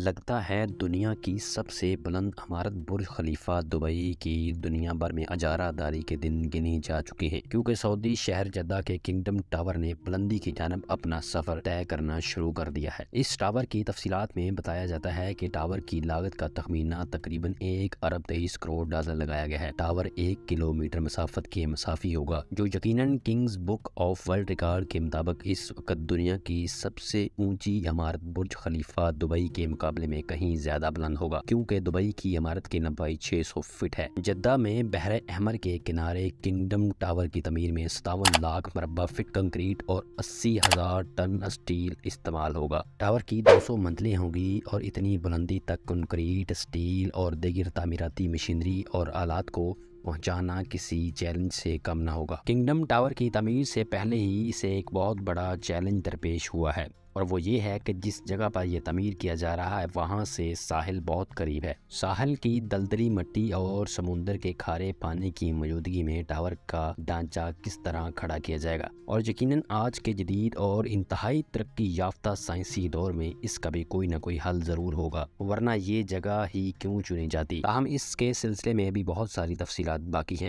लगता है दुनिया की सबसे बुलंद इमारत बुर्ज खलीफा दुबई की दुनिया भर में अजारादारी के दिन गिनी जा चुकी है क्योंकि सऊदी शहर जद्दा के किंगडम टावर ने बुलंदी की जानब अपना सफर तय करना शुरू कर दिया है इस टावर की तफसीत में बताया जाता है की टावर की लागत का तखमीना तकरीबन एक अरब तेईस करोड़ डॉलर लगाया गया है टावर एक किलोमीटर मसाफत के मसाफी होगा जो यकीन Guinness book of world record के मुताबिक इस वक्त दुनिया की सबसे ऊंची इमारत बुर्ज खलीफा दुबई के मुकाबले मुकाबले में कहीं ज्यादा बुलंद होगा क्योंकि दुबई की इमारत की लंबाई 600 फीट है जद्दा में बहर अहमर के किनारे किंगडम टावर की तमीर में सतावन लाख मरबा फिट कंक्रीट और अस्सी हजार टन स्टील इस्तेमाल होगा टावर की सौ मंजिलें होंगी और इतनी बुलंदी तक कंक्रीट स्टील और दिगर तमीराती मशीनरी और आलात को पहुंचाना किसी चैलेंज से कम ना होगा किंगडम टावर की तमीर से पहले ही इसे एक बहुत बड़ा चैलेंज दरपेश हुआ है और वो ये है कि जिस जगह पर यह तमीर किया जा रहा है वहाँ से साहिल बहुत करीब है साहिल की दलदली मट्टी और समुंदर के खारे पानी की मौजूदगी में टावर का ढांचा किस तरह खड़ा किया जाएगा और यकीन आज के जदीद और इंतहाई तरक्की याफ्ता साइंसी दौर में इसका भी कोई ना कोई हल ज़रूर होगा वरना ये जगह ही क्यों चुनी जाती हम इसके सिलसिले में भी बहुत सारी तफसीत बाकी हैं